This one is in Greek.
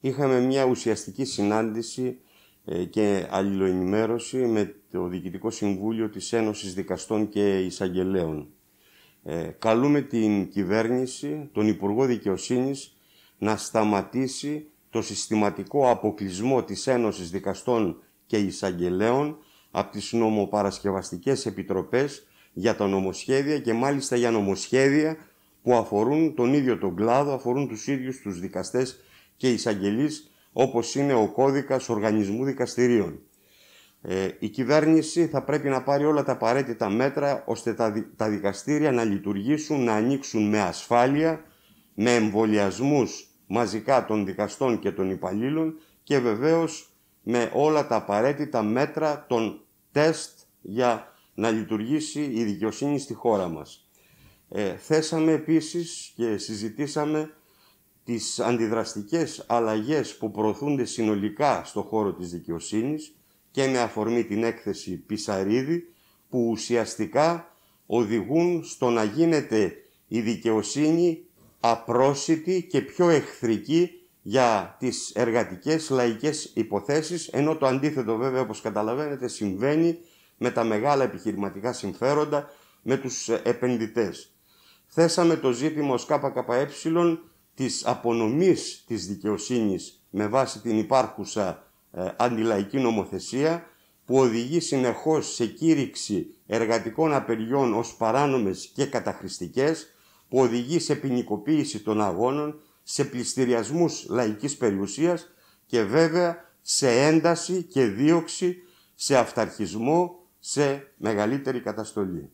είχαμε μια ουσιαστική συνάντηση ε, και αλληλοενημέρωση με το Διοικητικό Συμβούλιο της Ένωσης Δικαστών και Εισαγγελέων. Ε, καλούμε την κυβέρνηση, τον Υπουργό Δικαιοσύνης, να σταματήσει το συστηματικό αποκλεισμό της Ένωσης Δικαστών και Εισαγγελέων από τις νομοπαρασκευαστικές επιτροπές για τα νομοσχέδια και μάλιστα για νομοσχέδια που αφορούν τον ίδιο τον κλάδο, αφορούν τους ίδιους τους δικαστές και εισαγγελείς όπως είναι ο κώδικας οργανισμού δικαστηρίων. Ε, η κυβέρνηση θα πρέπει να πάρει όλα τα απαραίτητα μέτρα ώστε τα, δικαστήρια να λειτουργήσουν, να ανοίξουν με ασφάλεια, με εμβολιασμούς μαζικά των δικαστών και των υπαλλήλων και βεβαίως με όλα τα απαραίτητα μέτρα των τεστ για να λειτουργήσει η δικαιοσύνη στη χώρα μας. Ε, θέσαμε επίσης και συζητήσαμε τις αντιδραστικές αλλαγές που προωθούνται συνολικά στο χώρο της δικαιοσύνης και με αφορμή την έκθεση Πισαρίδη που ουσιαστικά οδηγούν στο να γίνεται η δικαιοσύνη απρόσιτη και πιο εχθρική για τις εργατικές λαϊκές υποθέσεις, ενώ το αντίθετο βέβαια όπως καταλαβαίνετε συμβαίνει με τα μεγάλα επιχειρηματικά συμφέροντα, με τους επενδυτές. Θέσαμε το ζήτημα ως ΚΚΕ της απονομής της δικαιοσύνης με βάση την υπάρχουσα ε, αντιλαϊκή νομοθεσία που οδηγεί συνεχώς σε κήρυξη εργατικών απεριών ως παράνομες και καταχρηστικές, που οδηγεί σε ποινικοποίηση των αγώνων, σε πληστηριασμούς λαϊκής περιουσίας και βέβαια σε ένταση και δίωξη, σε αυταρχισμό, σε μεγαλύτερη καταστολή.